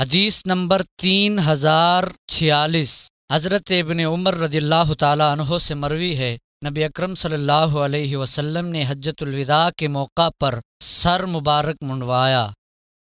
हदीस नंबर तीन हज़ार छियालीस हज़रत इबन उमर रदील्ला तह से मरवी है नबी अक्रम सल्ला अलैहि ने हजतुलविदा के मौका पर सर मुबारक मुंडवाया